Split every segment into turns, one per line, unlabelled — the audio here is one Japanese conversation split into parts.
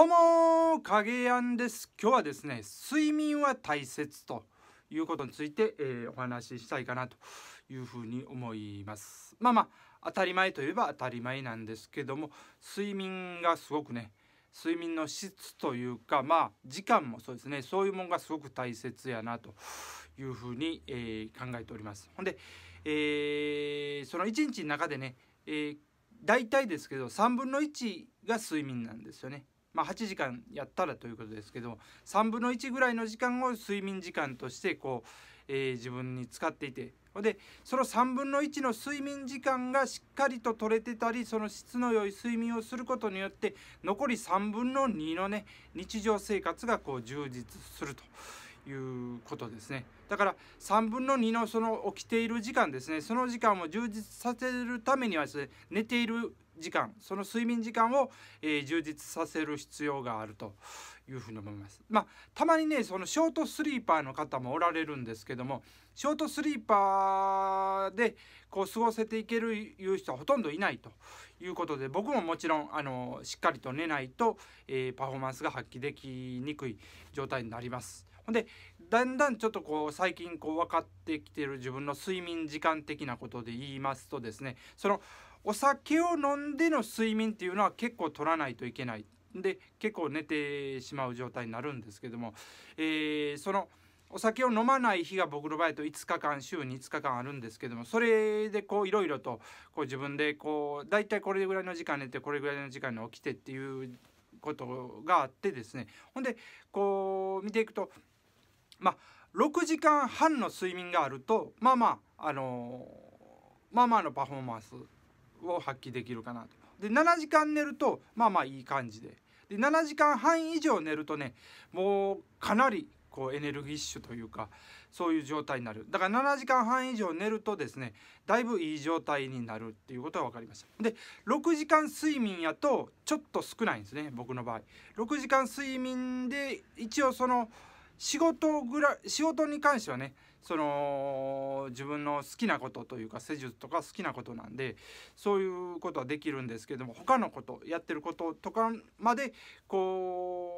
どうも影やんです今日はですね睡眠は大切ということについて、えー、お話ししたいかなというふうに思いますまあまあ当たり前といえば当たり前なんですけども睡眠がすごくね睡眠の質というかまあ時間もそうですねそういうもんがすごく大切やなというふうに、えー、考えておりますほんで、えー、その1日の中でね、えー、大体ですけど3分の1が睡眠なんですよねまあ、8時間やったらということですけど3分の1ぐらいの時間を睡眠時間としてこう、えー、自分に使っていてでその3分の1の睡眠時間がしっかりと取れてたりその質の良い睡眠をすることによって残り3分の2のね日常生活がこう充実すると。いうことですねだから3分の2のその起きている時間ですねその時間を充実させるためにはですね寝ている時間その睡眠時間を、えー、充実させる必要があるというふうに思います。まあ、たまにねそのショートスリーパーの方もおられるんですけどもショートスリーパーでこう過ごせていけるいう人はほとんどいないということで僕ももちろんあのしっかりと寝ないと、えー、パフォーマンスが発揮できにくい状態になります。ほんでだんだんちょっとこう最近こう分かってきてる自分の睡眠時間的なことで言いますとですねそのお酒を飲んでの睡眠っていうのは結構取らないといけないで結構寝てしまう状態になるんですけども、えー、その。お酒を飲まない日が僕の場合と5日間週に5日間あるんですけどもそれでこういろいろとこう自分でこう大体これぐらいの時間寝てこれぐらいの時間に起きてっていうことがあってですねほんでこう見ていくとまあ6時間半の睡眠があるとまあまああのまあまあのパフォーマンスを発揮できるかなと。で7時間寝るとまあまあいい感じで。で7時間半以上寝るとねもうかなりこうエネルギッシュというかそういう状態になるだから7時間半以上寝るとですねだいぶいい状態になるっていうことは分かりましたで6時間睡眠やとちょっと少ないんですね僕の場合6時間睡眠で一応その仕事ぐら仕事に関してはねその自分の好きなことというか施術とか好きなことなんでそういうことはできるんですけども他のことやってることとかまでこう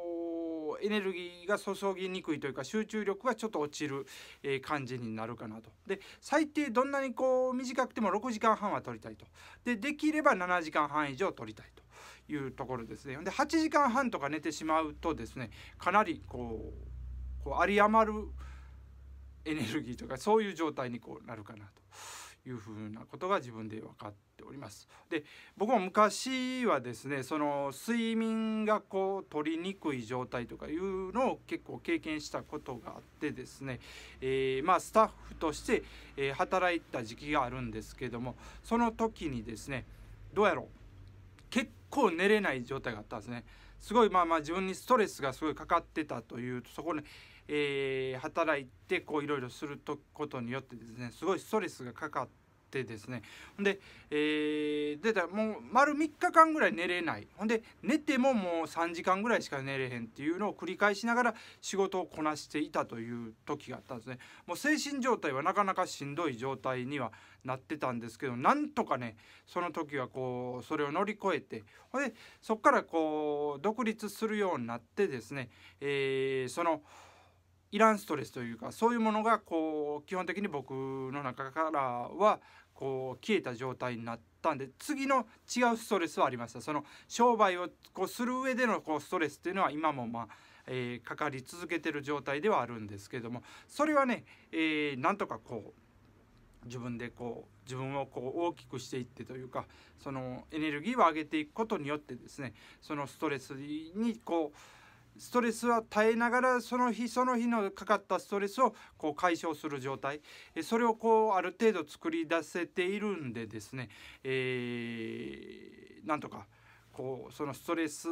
エネルギーが注ぎにくいというか集中力がちょっと落ちる、えー、感じになるかなとで最低どんなにこう短くても6時間半は取りたいとでできれば7時間半以上取りたいというところですねで8時間半とか寝てしまうとですねかなりこうこう有り余るエネルギーとかそういう状態にこうなるかなと。いうふうなことが自分で分かっております。で僕も昔はですねその睡眠がこう取りにくい状態とかいうのを結構経験したことがあってですね、えー、まあ、スタッフとして、え働いた時期があるんですけどもその時にですねどうやろう結構寝れない状態があったんですね。すごいまあまあ自分にストレスがすごいかかってたというそこに、ね、えー、働いてこういろいろすることによってですねすごいストレスがかかってですねほんで、えー、出たもう丸3日間ぐらい寝れないほんで寝てももう3時間ぐらいしか寝れへんっていうのを繰り返しながら仕事をこなしていたという時があったんですねもう精神状態はなかなかしんどい状態にはなってたんですけどなんとかねその時はこうそれを乗り越えてほんでそこからこう独立するようになってですね、えー、その「いらんストレスというかそういうものがこう基本的に僕の中からはこう消えた状態になったんで次の違うストレスはありましたその商売をこうする上でのこうストレスっていうのは今もまあえー、かかり続けてる状態ではあるんですけどもそれはね、えー、なんとかこう自分でこう自分をこう大きくしていってというかそのエネルギーを上げていくことによってですねそのストレスにこうストレスは耐えながらその日その日のかかったストレスをこう解消する状態それをこうある程度作り出せているんでですね、えー、なんとか。こうそのストレス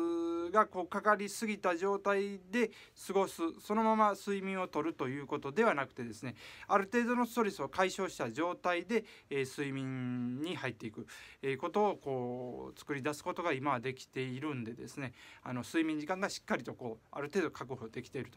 がこうかかりすぎた状態で過ごすそのまま睡眠をとるということではなくてですねある程度のストレスを解消した状態で、えー、睡眠に入っていく、えー、ことをこう作り出すことが今はできているんでですねあの睡眠時間がしっかりとこうある程度確保できている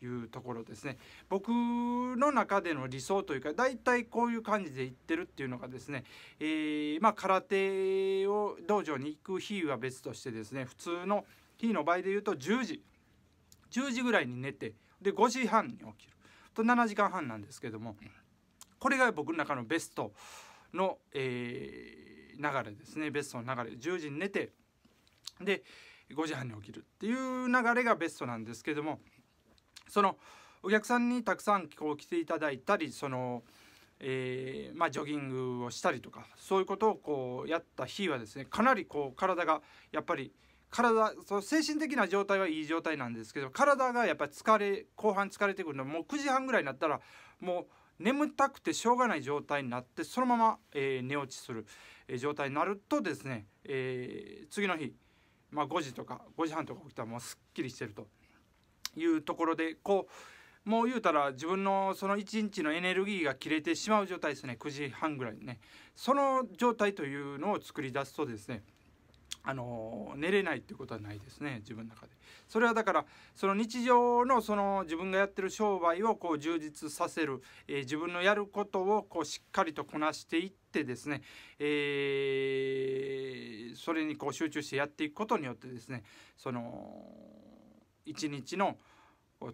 というところですね僕の中での理想というかだいたいこういう感じでいってるっていうのがですね、えー、まあ、空手を道場に行く日は別としてですね普通の日の場合でいうと10時10時ぐらいに寝てで5時半に起きると7時間半なんですけどもこれが僕の中のベストの、えー、流れですねベストの流れ10時に寝てで5時半に起きるっていう流れがベストなんですけどもそのお客さんにたくさんこう来ていただいたりそのえー、まあ、ジョギングをしたりとかそういうことをこうやった日はですねかなりこう体がやっぱり体そ精神的な状態はいい状態なんですけど体がやっぱり疲れ後半疲れてくるのもう9時半ぐらいになったらもう眠たくてしょうがない状態になってそのまま、えー、寝落ちする、状態になるとですね、え次の日、まあ、5時とか5時半とか起きたらもうすっきりしてるというところでこうもう言うたら自分のその一日のエネルギーが切れてしまう状態ですね9時半ぐらいねその状態というのを作り出すとですねあの寝れないっていうことはないですね自分の中でそれはだからその日常のその自分がやってる商売をこう充実させる、えー、自分のやることをこうしっかりとこなしていってですね、えー、それにこう集中してやっていくことによってですねその一日の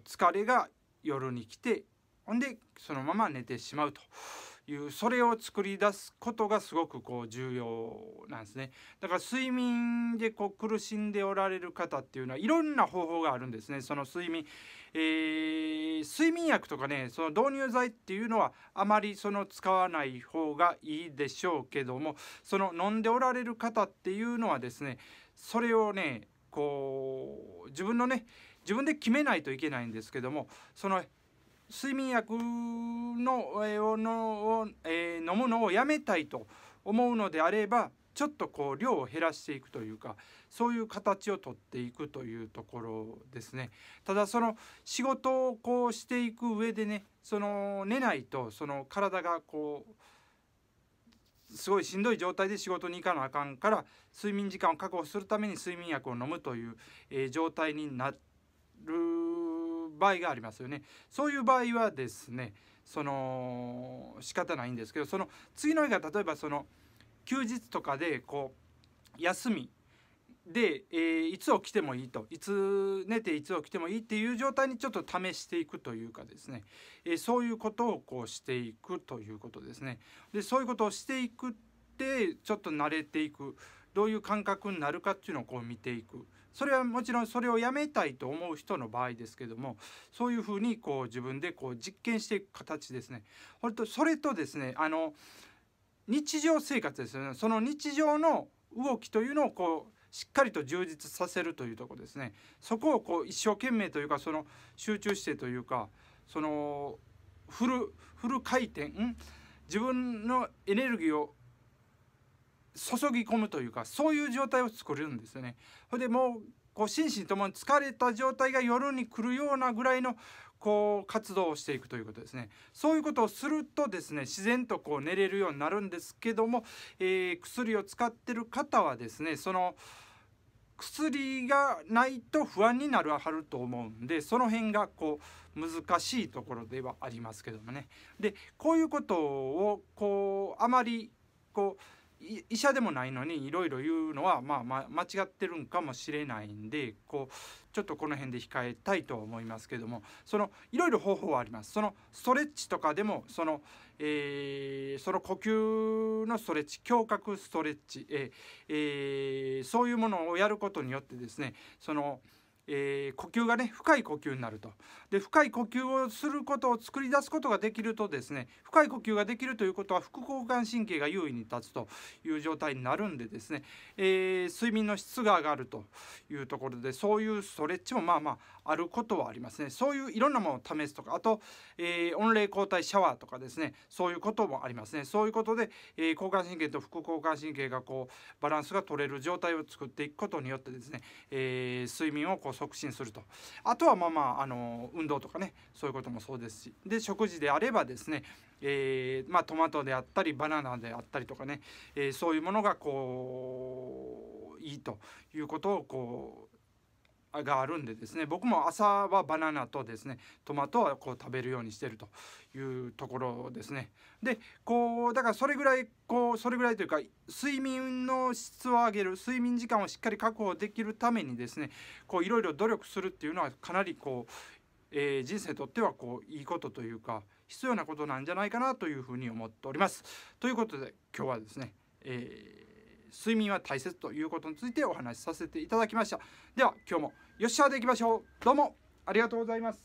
疲れが夜に来てほんでそのまま寝てしまうというそれを作り出すことがすごくこう重要なんですねだから睡眠でこう苦しんでおられる方っていうのはいろんな方法があるんですねその睡眠、えー、睡眠薬とかねその導入剤っていうのはあまりその使わない方がいいでしょうけどもその飲んでおられる方っていうのはですねそれをねこう自分のね自分で決めないといけないんですけどもその睡眠薬の、えーのえー、飲むのをやめたいと思うのであればちょっとこう量を減らしていくというかそういう形をとっていくというところですねただその仕事をこうしていく上でねその寝ないとその体がこうすごいしんどい状態で仕事に行かなあかんから睡眠時間を確保するために睡眠薬を飲むという、えー、状態になる場合がありますよね。そういう場合はですねその仕方ないんですけどその次の日が例えばその休日とかでこう休みで、えー、いつ起きてもいいといつ寝ていつ起きてもいいっていう状態にちょっと試していくというかですね、えー、そういうことをこうしていくということですね。でそういうことをしていくってちょっと慣れていくどういう感覚になるかっていうのをこう見ていくそれはもちろんそれをやめたいと思う人の場合ですけどもそういうふうにこう自分でこう実験していく形ですね。それとですねあの日常生活ですよねその日常の動きというのをこうしっかりと充実させるというとこですねそこをこう一生懸命というかその集中してというかそのフルフル回転自分のエネルギーを注ぎ込むというかそういう状態を作れるんですよね。ほでもうこう心身ともに疲れた状態が夜に来るようなぐらいのこう活動をしていくということですねそういうことをするとですね自然とこう寝れるようになるんですけども、えー、薬を使ってる方はですねその薬がないと不安になるはると思うんでその辺がこう難しいところではありますけどもねでこういうことをこうあまりこう医者でもないのにいろいろ言うのは、まあ、ま間違ってるんかもしれないんでこうちょっとこの辺で控えたいと思いますけどもそのいろいろ方法はありますそのストレッチとかでもその、えその呼吸のストレッチ胸郭ストレッチ、えーえー、そういうものをやることによってですねその、えー、呼吸がね深い呼吸になるとで深い呼吸をすることを作り出すことができるとですね深い呼吸ができるということは副交感神経が優位に立つという状態になるんでですね、えー、睡眠の質が上がるというところでそういうストレッチもまあまああることはありますねそういういろんなものを試すとかあと、えー、温冷交代シャワーとかですねそういうこともありますねそういうことで、えー、交感神経と副交感神経がこうバランスが取れる状態を作っていくことによってですね、えー、睡眠をこう促進するとあとはまあまああの運動とかねそういうこともそうですしで食事であればですねえーまあ、トマトであったりバナナであったりとかね、えー、そういうものがこういいということをこうがあるんでですね僕も朝はバナナとですねトマトはこう食べるようにしてるというところですねでこうだからそれぐらいこうそれぐらいというか睡眠の質を上げる睡眠時間をしっかり確保できるためにですねこういろいろ努力するっていうのはかなりこう、えー、人生にとってはこういいことというか必要なことなんじゃないかなというふうに思っております。ということで今日はですね、えー睡眠は大切ということについてお話しさせていただきましたでは今日もよっしゃーでいきましょうどうもありがとうございます